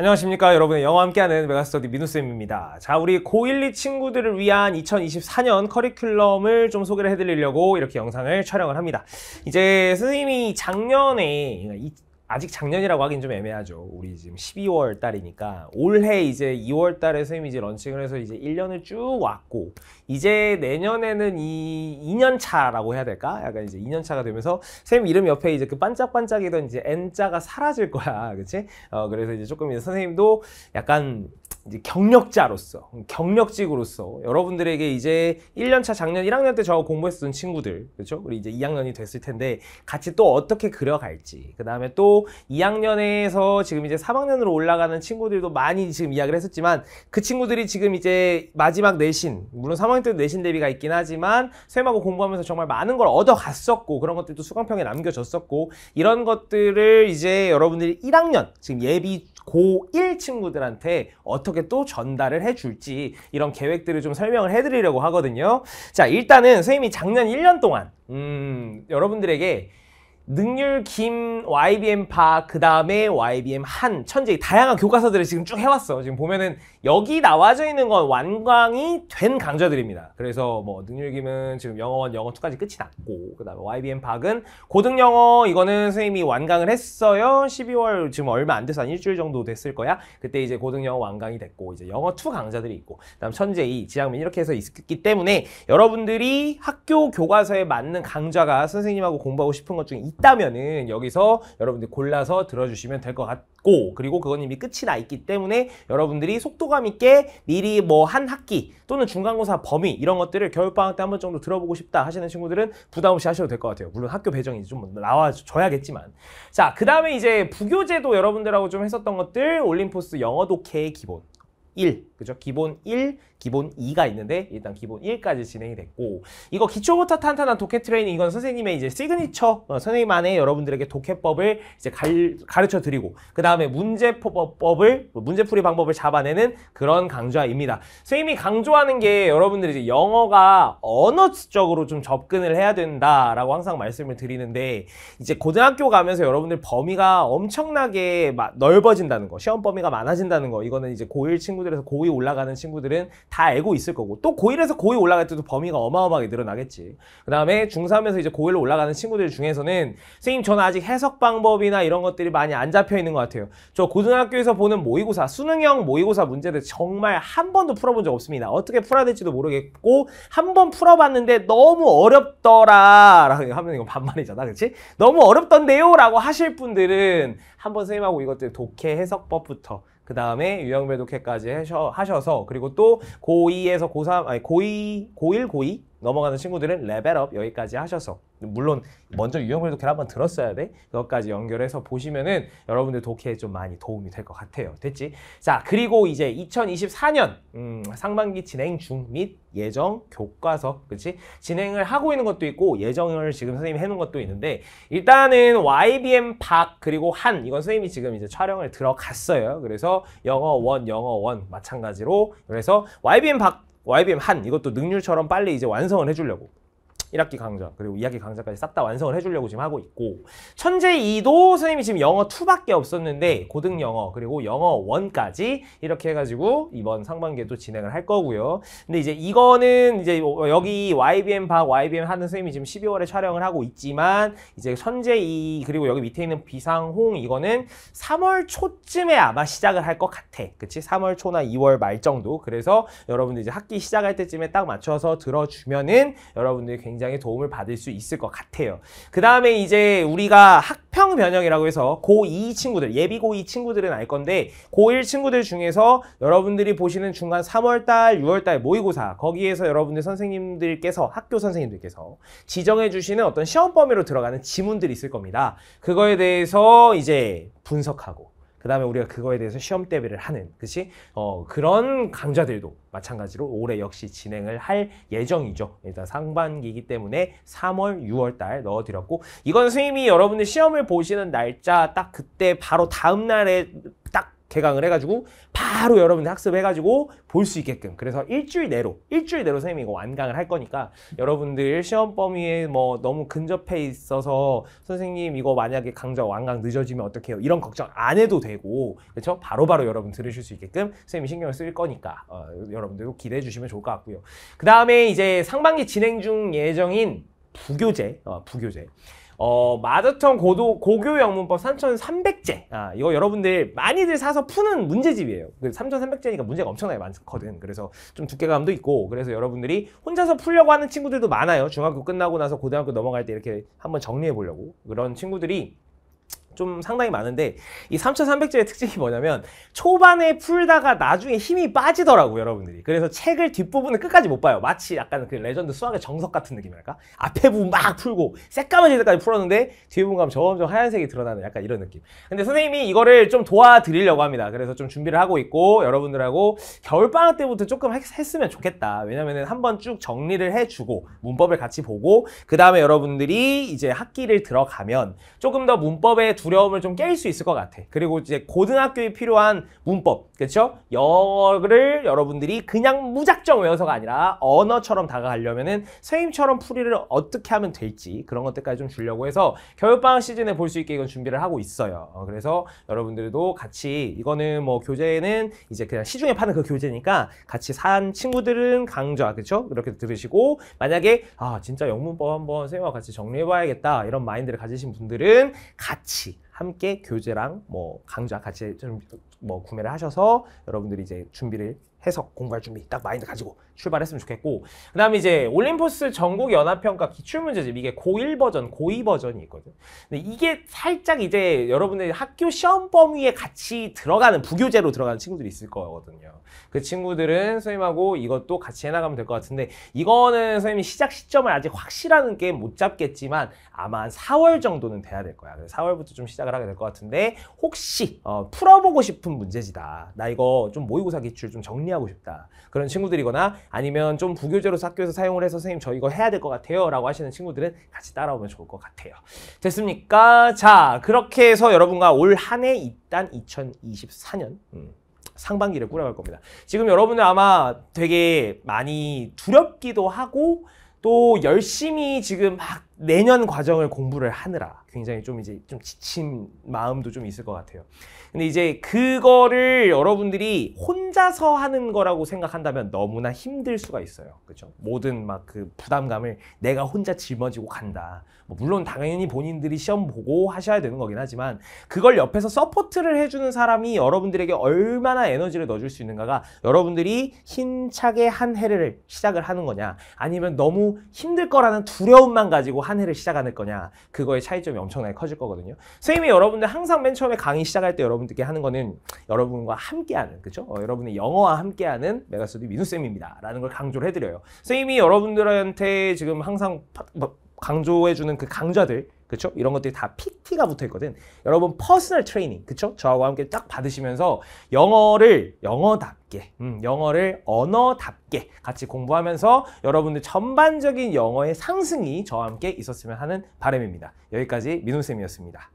안녕하십니까 여러분의 영어 함께하는 메가스터디 민우쌤입니다 자 우리 고1, 2 친구들을 위한 2024년 커리큘럼을 좀 소개를 해드리려고 이렇게 영상을 촬영을 합니다 이제 선생님이 작년에 그러니까 아직 작년이라고 하긴 좀 애매하죠. 우리 지금 12월 달이니까 올해 이제 2월 달에 선생님이 이제 런칭을 해서 이제 1년을 쭉 왔고 이제 내년에는 이 2년 차라고 해야 될까? 약간 이제 2년 차가 되면서 선생님 이름 옆에 이제 그 반짝반짝이던 이제 N자가 사라질 거야. 그렇지? 어 그래서 이제 조금 이제 선생님도 약간 이제 경력자로서, 경력직으로서 여러분들에게 이제 1년차 작년 1학년 때 저하고 공부했던 었 친구들, 그렇죠? 우리 이제 2학년이 됐을 텐데 같이 또 어떻게 그려갈지, 그 다음에 또 2학년에서 지금 이제 3학년으로 올라가는 친구들도 많이 지금 이야기를 했었지만 그 친구들이 지금 이제 마지막 내신, 물론 3학년 때도 내신 대비가 있긴 하지만 쌤하고 공부하면서 정말 많은 걸 얻어갔었고 그런 것들도 수강평에 남겨졌었고 이런 것들을 이제 여러분들이 1학년, 지금 예비 고1 친구들한테 어떻게 또 전달을 해줄지 이런 계획들을 좀 설명을 해드리려고 하거든요. 자, 일단은 선생님이 작년 1년 동안 음, 여러분들에게 능률 김 YBM 파 그다음에 YBM 한 천재희 다양한 교과서들을 지금 쭉 해왔어. 지금 보면은 여기 나와져 있는 건 완강이 된 강좌들입니다. 그래서 뭐 능률 김은 지금 영어 1, 영어 2까지 끝이 났고 그다음에 YBM 박은 고등 영어 이거는 선생님이 완강을 했어요. 12월 지금 얼마 안 돼서 한 일주일 정도 됐을 거야. 그때 이제 고등 영어 완강이 됐고 이제 영어 2 강좌들이 있고 그다음 천재희 지학면 이렇게 해서 있기 때문에 여러분들이 학교 교과서에 맞는 강좌가 선생님하고 공부하고 싶은 것 중에 있다면은 여기서 여러분들 골라서 들어주시면 될 것 같고 그리고 그건 이미 끝이 나 있기 때문에 여러분들이 속도감 있게 미리 뭐 한 학기 또는 중간고사 범위 이런 것들을 겨울방학 때 한 번 정도 들어보고 싶다 하시는 친구들은 부담 없이 하셔도 될 것 같아요. 물론 학교 배정이 좀 나와줘야겠지만 자그 다음에 이제 부교제도 여러분들하고 좀 했었던 것들 올림포스 영어 독해의 기본 1, 그죠? 기본 1, 기본 2가 있는데 일단 기본 1까지 진행이 됐고 이거 기초부터 탄탄한 독해 트레이닝 이건 선생님의 이제 시그니처 어, 선생님만의 여러분들에게 독해법을 이제 갈, 가르쳐 드리고 그 다음에 문제법을 문제풀이 방법을 잡아내는 그런 강좌입니다. 선생님이 강조하는 게 여러분들이 이제 영어가 언어적으로 좀 접근을 해야 된다라고 항상 말씀을 드리는데 이제 고등학교 가면서 여러분들 범위가 엄청나게 넓어진다는 거 시험 범위가 많아진다는 거 이거는 이제 고1 친구들 친구들에서 고위 올라가는 친구들은 다 알고 있을 거고 또 고1에서 고위 올라갈 때도 범위가 어마어마하게 늘어나겠지. 그 다음에 중3에서 이제 고1로 올라가는 친구들 중에서는 선생님 저는 아직 해석 방법이나 이런 것들이 많이 안 잡혀 있는 것 같아요. 저 고등학교에서 보는 모의고사 수능형 모의고사 문제들 정말 한 번도 풀어본 적 없습니다. 어떻게 풀어야 될지도 모르겠고 한 번 풀어봤는데 너무 어렵더라 라고 하면 이건 반말이잖아 그렇지? 너무 어렵던데요 라고 하실 분들은 한 번 선생님하고 이것들 독해 해석법부터 그 다음에 유형별 독해까지 하셔, 하셔서 그리고 또 고2에서 고3 아니 고2 고1 고2 넘어가는 친구들은 레벨업 여기까지 하셔서 물론 먼저 유형별 독해를 한번 들었어야 돼 그것까지 연결해서 보시면은 여러분들 독해에 좀 많이 도움이 될 것 같아요 됐지? 자 그리고 이제 2024년 음, 상반기 진행 중 및 예정 교과서 그치? 진행을 하고 있는 것도 있고 예정을 지금 선생님이 해놓은 것도 있는데 일단은 YBM 박 그리고 한 이건 선생님이 지금 이제 촬영을 들어갔어요 그래서 영어 원 영어 원 마찬가지로 그래서 YBM 박 IBM 한 이것도 능률처럼 빨리 이제 완성을 해주려고 1학기 강좌 그리고 2학기 강좌까지 싹 다 완성을 해주려고 지금 하고 있고 천재 2도 선생님이 지금 영어 2밖에 없었는데 고등 영어 그리고 영어 1까지 이렇게 해가지고 이번 상반기에도 진행을 할 거고요. 근데 이제 이거는 이제 뭐 여기 YBM 박 YBM 하는 선생님이 지금 12월에 촬영을 하고 있지만 이제 천재 2 그리고 여기 밑에 있는 비상홍 이거는 3월 초쯤에 아마 시작을 할 것 같아. 그치? 3월 초나 2월 말 정도. 그래서 여러분들 이제 학기 시작할 때쯤에 딱 맞춰서 들어주면은 여러분들이 굉장히 굉장히 도움을 받을 수 있을 것 같아요. 그 다음에 이제 우리가 학평 변형이라고 해서 고2 친구들, 예비 고2 친구들은 알 건데 고1 친구들 중에서 여러분들이 보시는 중간 3월달, 6월달 모의고사 거기에서 여러분들 선생님들께서 학교 선생님들께서 지정해 주시는 어떤 시험 범위로 들어가는 지문들이 있을 겁니다. 그거에 대해서 이제 분석하고 그 다음에 우리가 그거에 대해서 시험 대비를 하는 그치? 어, 그런 강좌들도 마찬가지로 올해 역시 진행을 할 예정이죠. 일단 상반기이기 때문에 3월, 6월 달 넣어드렸고 이건 선생님이 여러분들 시험을 보시는 날짜 딱 그때 바로 다음 날에 딱 개강을 해가지고 바로 여러분들 학습해가지고 볼 수 있게끔 그래서 일주일 내로 일주일 내로 선생님이 이거 완강을 할 거니까 여러분들 시험 범위에 뭐 너무 근접해 있어서 선생님 이거 만약에 강좌 완강 늦어지면 어떡해요 이런 걱정 안 해도 되고 그렇죠 바로바로 여러분 들으실 수 있게끔 선생님이 신경을 쓸 거니까 어, 여러분들도 기대해 주시면 좋을 것 같고요 그 다음에 이제 상반기 진행 중 예정인 부교재 어, 부교재 어, 마저천 고도, 고교 영문법 3300제. 아, 이거 여러분들 많이들 사서 푸는 문제집이에요. 3300제니까 문제가 엄청나게 많거든. 그래서 좀 두께감도 있고, 그래서 여러분들이 혼자서 풀려고 하는 친구들도 많아요. 중학교 끝나고 나서 고등학교 넘어갈 때 이렇게 한번 정리해 보려고. 그런 친구들이 좀 상당히 많은데 이 3300제의 특징이 뭐냐면 초반에 풀다가 나중에 힘이 빠지더라고요 여러분들이 그래서 책을 뒷부분을 끝까지 못 봐요 마치 약간 그 레전드 수학의 정석 같은 느낌이랄까 앞에 부분 막 풀고 새까매질 때까지 풀었는데 뒤에 부분 가면 점점 하얀색이 드러나는 약간 이런 느낌 근데 선생님이 이거를 좀 도와드리려고 합니다 그래서 좀 준비를 하고 있고 여러분들하고 겨울방학 때부터 조금 했으면 좋겠다 왜냐면은 한번 쭉 정리를 해주고 문법을 같이 보고 그 다음에 여러분들이 이제 학기를 들어가면 조금 더 문법에 두 두려움을 좀 깰 수 있을 것 같아. 그리고 이제 고등학교에 필요한 문법, 그렇죠? 영어를 여러분들이 그냥 무작정 외워서가 아니라 언어처럼 다가가려면은 선생님처럼 풀이를 어떻게 하면 될지 그런 것들까지 좀 주려고 해서 겨울방학 시즌에 볼 수 있게 이건 준비를 하고 있어요. 어, 그래서 여러분들도 같이 이거는 뭐 교재는 이제 그냥 시중에 파는 그 교재니까 같이 산 친구들은 강좌, 그렇죠? 이렇게 들으시고 만약에 아 진짜 영문법 한번 선생님과 같이 정리해봐야겠다 이런 마인드를 가지신 분들은 같이 함께 교재랑 뭐 강좌 같이 좀 뭐 구매를 하셔서 여러분들이 이제 준비를 해서 공부할 준비 딱 마인드 가지고 출발했으면 좋겠고 그 다음에 이제 올림포스 전국 연합평가 기출문제집 이게 고1 버전, 고2 버전이 있거든 근데 이게 살짝 이제 여러분들 학교 시험 범위에 같이 들어가는 부교재로 들어가는 친구들이 있을 거거든요 그 친구들은 선생님하고 이것도 같이 해나가면 될 것 같은데 이거는 선생님이 시작 시점을 아직 확실한 게 못 잡겠지만 아마 한 4월 정도는 돼야 될 거야 그래서 4월부터 좀 시작을 하게 될 것 같은데 혹시 어, 풀어보고 싶은 문제지다 나 이거 좀 모의고사 기출 좀 정리하고 싶다 그런 친구들이거나 아니면 좀 부교재로 학교에서 사용을 해서 선생님 저 이거 해야 될 것 같아요 라고 하시는 친구들은 같이 따라오면 좋을 것 같아요 됐습니까? 자 그렇게 해서 여러분과 올 한해 일단 2024년 음. 상반기를 꾸려갈 겁니다. 지금 여러분은 아마 되게 많이 두렵기도 하고 또 열심히 지금 막 내년 과정을 공부를 하느라 굉장히 좀 이제 좀 지친 마음도 좀 있을 것 같아요. 근데 이제 그거를 여러분들이 혼자서 하는 거라고 생각한다면 너무나 힘들 수가 있어요. 그죠? 모든 막 그 부담감을 내가 혼자 짊어지고 간다. 뭐 물론 당연히 본인들이 시험 보고 하셔야 되는 거긴 하지만 그걸 옆에서 서포트를 해주는 사람이 여러분들에게 얼마나 에너지를 넣어줄 수 있는가가 여러분들이 힘차게 한 해를 시작을 하는 거냐 아니면 너무 힘들 거라는 두려움만 가지고 한 해를 시작하는 거냐 그거의 차이점이 엄청나게 커질 거거든요. 선생님이 여러분들 항상 맨 처음에 강의 시작할 때 여러분들께 하는 거는 여러분과 함께하는 그죠? 어, 여러분의 영어와 함께하는 메가스터디 민우쌤입니다. 라는 걸 강조를 해드려요. 선생님이 여러분들한테 지금 항상 뭐, 강조해주는 그 강좌들 그쵸 이런 것들이 다 PT가 붙어 있거든. 여러분 퍼스널 트레이닝, 그쵸 저하고 함께 딱 받으시면서 영어를 영어답게, 음, 영어를 언어답게 같이 공부하면서 여러분들 전반적인 영어의 상승이 저와 함께 있었으면 하는 바람입니다. 여기까지 민호 쌤이었습니다.